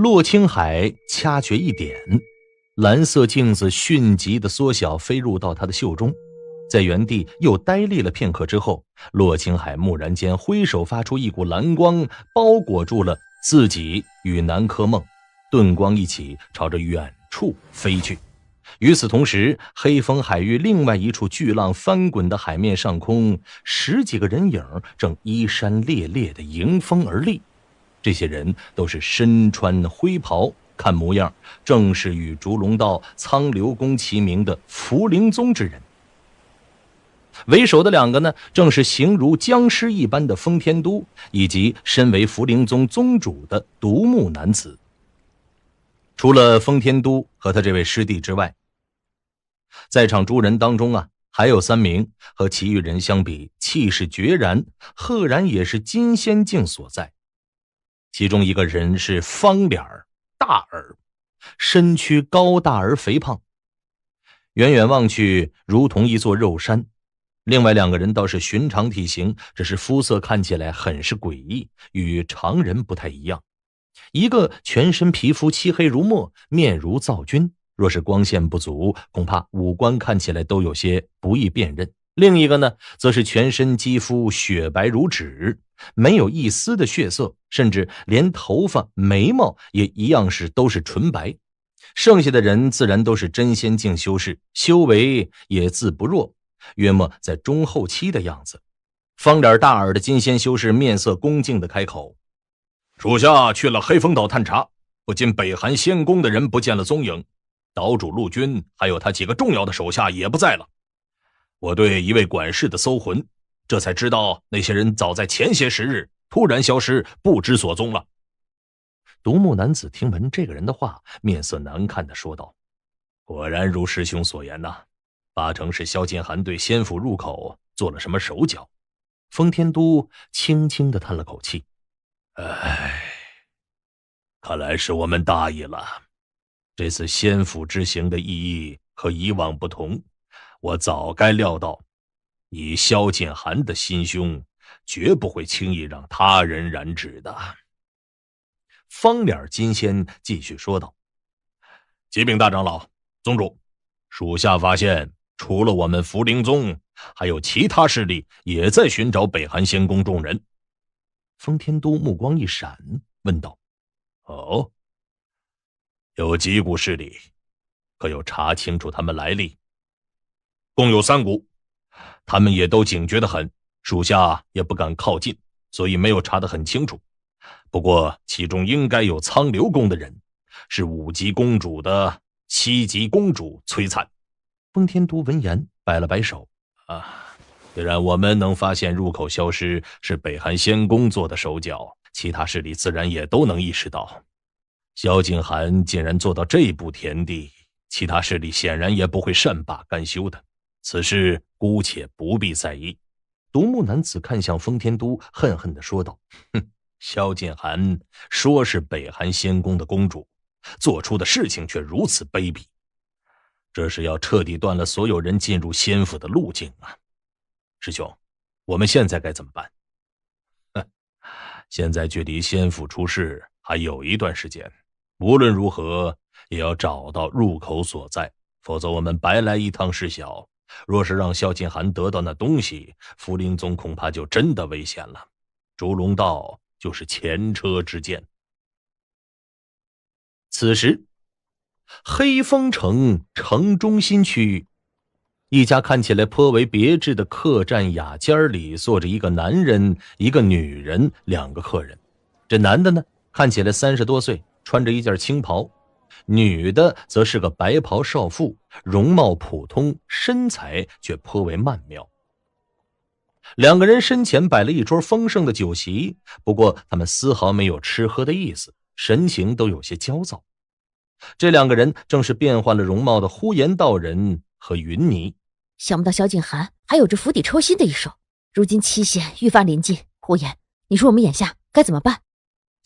洛青海掐诀一点，蓝色镜子迅疾的缩小，飞入到他的袖中。在原地又呆立了片刻之后，洛青海蓦然间挥手，发出一股蓝光，包裹住了自己与南柯梦，遁光一起朝着远处飞去。与此同时，黑风海域另外一处巨浪翻滚的海面上空，十几个人影正衣衫猎猎的迎风而立。这些人都是身穿灰袍，看模样，正是与烛龙道、苍流宫齐名的福灵宗之人。为首的两个呢，正是形如僵尸一般的封天都，以及身为福灵宗宗主的独木男子。除了封天都和他这位师弟之外，在场诸人当中啊，还有三名和其余人相比，气势决然，赫然也是金仙境所在。其中一个人是方脸大耳，身躯高大而肥胖，远远望去如同一座肉山。另外两个人倒是寻常体型，只是肤色看起来很是诡异，与常人不太一样。一个全身皮肤漆黑如墨，面如灶君，若是光线不足，恐怕五官看起来都有些不易辨认。另一个呢，则是全身肌肤雪白如纸，没有一丝的血色，甚至连头发、眉毛也一样是都是纯白。剩下的人自然都是真仙境修士，修为也自不弱，约莫在中后期的样子。方脸大耳的金仙修士面色恭敬地开口：“属下去了黑风岛探查，不仅北韩仙宫的人不见了踪影，岛主陆军还有他几个重要的手下也不在了。”我对一位管事的搜魂，这才知道那些人早在前些时日突然消失，不知所踪了。独木男子听闻这个人的话，面色难看的说道：“果然如师兄所言呐，八成是萧剑寒对仙府入口做了什么手脚。”封天都轻轻的叹了口气：“哎，看来是我们大意了。这次仙府之行的意义和以往不同。”我早该料到，以萧敬寒的心胸绝不会轻易让他人染指的。方脸金仙继续说道：“启禀大长老、宗主，属下发现，除了我们福灵宗，还有其他势力也在寻找北韩仙宫众人。”封天都目光一闪，问道：“哦，有几股势力？可有查清楚他们来历？”共有三股，他们也都警觉得很，属下也不敢靠近，所以没有查得很清楚。不过其中应该有苍流宫的人，是五级公主的七级公主崔灿。封天都闻言摆了摆手：“啊，虽然我们能发现入口消失是北韩仙宫做的手脚，其他势力自然也都能意识到。萧景寒竟然做到这步田地，其他势力显然也不会善罢甘休的。”此事姑且不必在意。独木男子看向封天都，恨恨的说道：“哼，萧剑寒说是北韩仙宫的公主，做出的事情却如此卑鄙，这是要彻底断了所有人进入仙府的路径啊！师兄，我们现在该怎么办？”“哼，现在距离仙府出事还有一段时间，无论如何也要找到入口所在，否则我们白来一趟事小。”若是让萧敬涵得到那东西，福林宗恐怕就真的危险了。烛龙道就是前车之鉴。此时，黑风城城中心区域，一家看起来颇为别致的客栈雅间里，坐着一个男人、一个女人、两个客人。这男的呢，看起来三十多岁，穿着一件青袍。女的则是个白袍少妇，容貌普通，身材却颇为曼妙。两个人身前摆了一桌丰盛的酒席，不过他们丝毫没有吃喝的意思，神情都有些焦躁。这两个人正是变换了容貌的呼延道人和云霓。想不到萧景涵还有着釜底抽薪的一手，如今期限愈发临近，呼延，你说我们眼下该怎么办？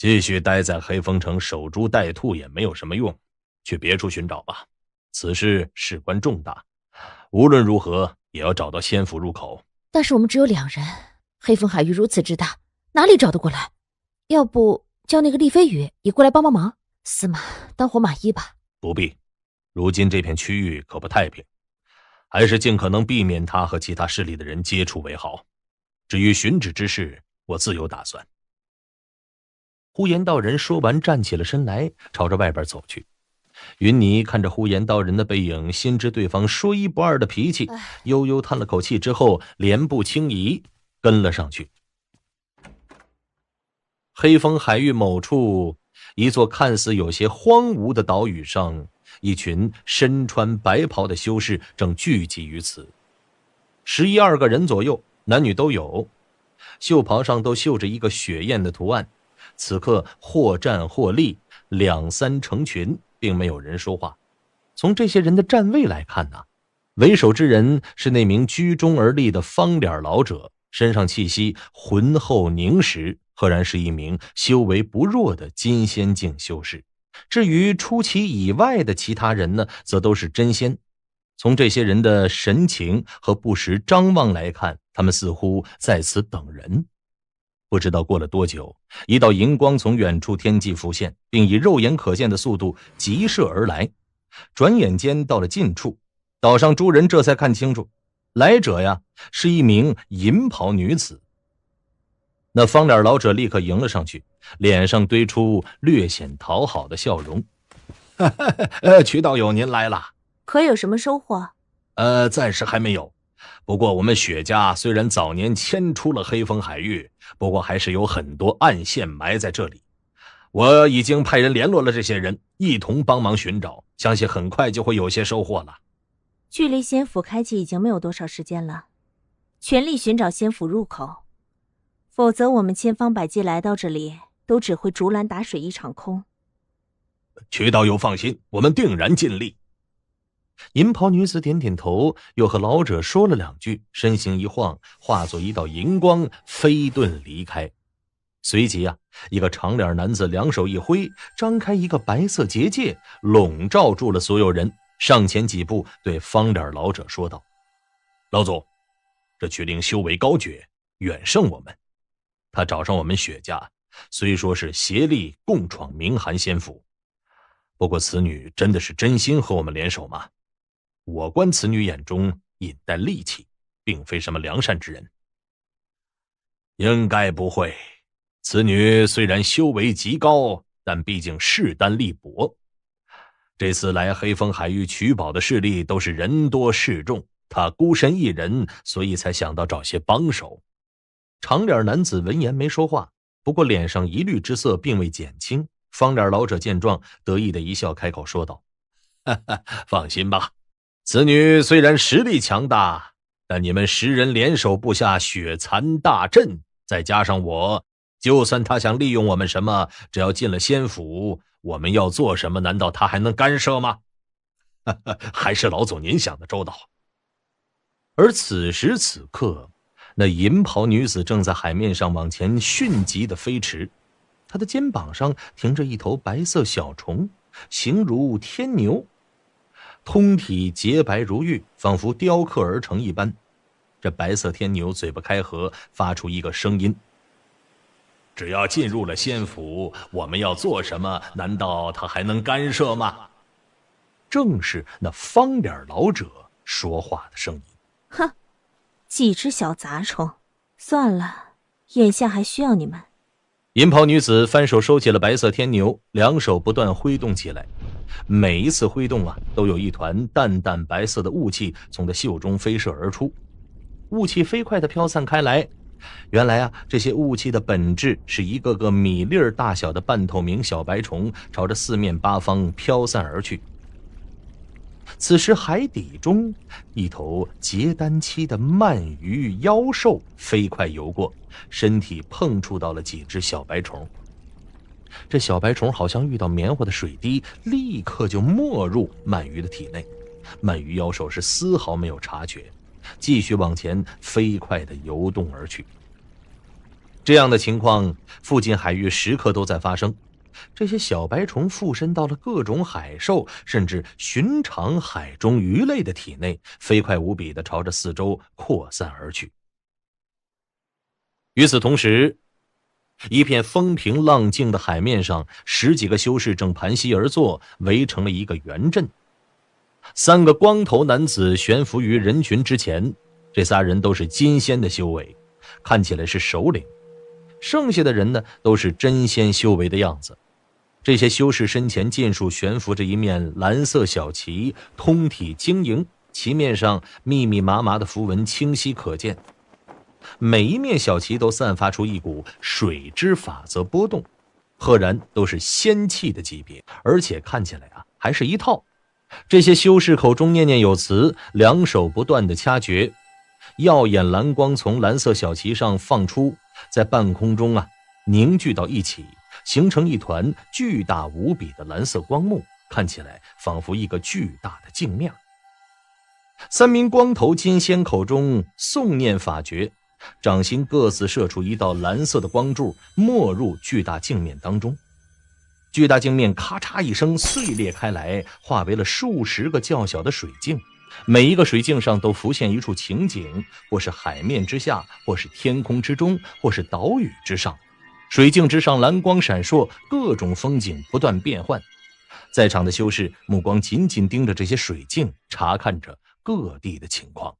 继续待在黑风城守株待兔也没有什么用，去别处寻找吧。此事事关重大，无论如何也要找到仙府入口。但是我们只有两人，黑风海域如此之大，哪里找得过来？要不叫那个丽飞羽也过来帮帮忙，司马当活马医吧。不必，如今这片区域可不太平，还是尽可能避免他和其他势力的人接触为好。至于寻址之事，我自有打算。呼延道人说完，站起了身来，朝着外边走去。云霓看着呼延道人的背影，心知对方说一不二的脾气，悠悠叹了口气，之后连步轻移，跟了上去。黑风海域某处，一座看似有些荒芜的岛屿上，一群身穿白袍的修士正聚集于此，十一二个人左右，男女都有，袖袍上都绣着一个雪燕的图案。此刻或站或立，两三成群，并没有人说话。从这些人的站位来看呢，为首之人是那名居中而立的方脸老者，身上气息浑厚凝实，赫然是一名修为不弱的金仙境修士。至于出其以外的其他人呢，则都是真仙。从这些人的神情和不时张望来看，他们似乎在此等人。不知道过了多久，一道银光从远处天际浮现，并以肉眼可见的速度急射而来。转眼间到了近处，岛上诸人这才看清楚，来者呀是一名银袍女子。那方脸老者立刻迎了上去，脸上堆出略显讨好的笑容：“哈哈，呃，曲道友您来了，可有什么收获？呃，暂时还没有。”不过，我们雪家虽然早年迁出了黑风海域，不过还是有很多暗线埋在这里。我已经派人联络了这些人，一同帮忙寻找，相信很快就会有些收获了。距离仙府开启已经没有多少时间了，全力寻找仙府入口，否则我们千方百计来到这里，都只会竹篮打水一场空。曲道友放心，我们定然尽力。银袍女子点点头，又和老者说了两句，身形一晃，化作一道银光飞遁离开。随即啊，一个长脸男子两手一挥，张开一个白色结界，笼罩住了所有人。上前几步，对方脸老者说道：“老祖，这曲灵修为高绝，远胜我们。他找上我们雪家，虽说是协力共闯明寒仙府，不过此女真的是真心和我们联手吗？”我观此女眼中隐带戾气，并非什么良善之人。应该不会。此女虽然修为极高，但毕竟势单力薄。这次来黑风海域取宝的势力都是人多势众，她孤身一人，所以才想到找些帮手。长脸男子闻言没说话，不过脸上疑虑之色并未减轻。方脸老者见状，得意的一笑，开口说道：“哈哈，放心吧。”此女虽然实力强大，但你们十人联手布下雪蚕大阵，再加上我，就算她想利用我们什么，只要进了仙府，我们要做什么，难道她还能干涉吗？哈哈，还是老总您想的周到。而此时此刻，那银袍女子正在海面上往前迅疾的飞驰，她的肩膀上停着一头白色小虫，形如天牛。通体洁白如玉，仿佛雕刻而成一般。这白色天牛嘴巴开合，发出一个声音。只要进入了仙府，我们要做什么？难道他还能干涉吗？正是那方脸老者说话的声音。哼，几只小杂虫，算了，眼下还需要你们。银袍女子翻手收起了白色天牛，两手不断挥动起来。每一次挥动啊，都有一团淡淡白色的雾气从他袖中飞射而出，雾气飞快地飘散开来。原来啊，这些雾气的本质是一个个米粒儿大小的半透明小白虫，朝着四面八方飘散而去。此时海底中，一头结丹期的鳗鱼妖兽飞快游过，身体碰触到了几只小白虫。这小白虫好像遇到棉花的水滴，立刻就没入鳗鱼的体内。鳗鱼妖兽是丝毫没有察觉，继续往前飞快的游动而去。这样的情况，附近海域时刻都在发生。这些小白虫附身到了各种海兽，甚至寻常海中鱼类的体内，飞快无比的朝着四周扩散而去。与此同时，一片风平浪静的海面上，十几个修士正盘膝而坐，围成了一个圆阵。三个光头男子悬浮于人群之前，这仨人都是金仙的修为，看起来是首领。剩下的人呢，都是真仙修为的样子。这些修士身前尽数悬浮着一面蓝色小旗，通体晶莹，旗面上密密麻麻的符文清晰可见。每一面小旗都散发出一股水之法则波动，赫然都是仙气的级别，而且看起来啊，还是一套。这些修士口中念念有词，两手不断的掐诀，耀眼蓝光从蓝色小旗上放出，在半空中啊凝聚到一起，形成一团巨大无比的蓝色光幕，看起来仿佛一个巨大的镜面。三名光头金仙口中诵念法诀。掌心各自射出一道蓝色的光柱，没入巨大镜面当中。巨大镜面咔嚓一声碎裂开来，化为了数十个较小的水镜。每一个水镜上都浮现一处情景，或是海面之下，或是天空之中，或是岛屿之上。水镜之上蓝光闪烁，各种风景不断变换。在场的修士目光紧紧盯着这些水镜，查看着各地的情况。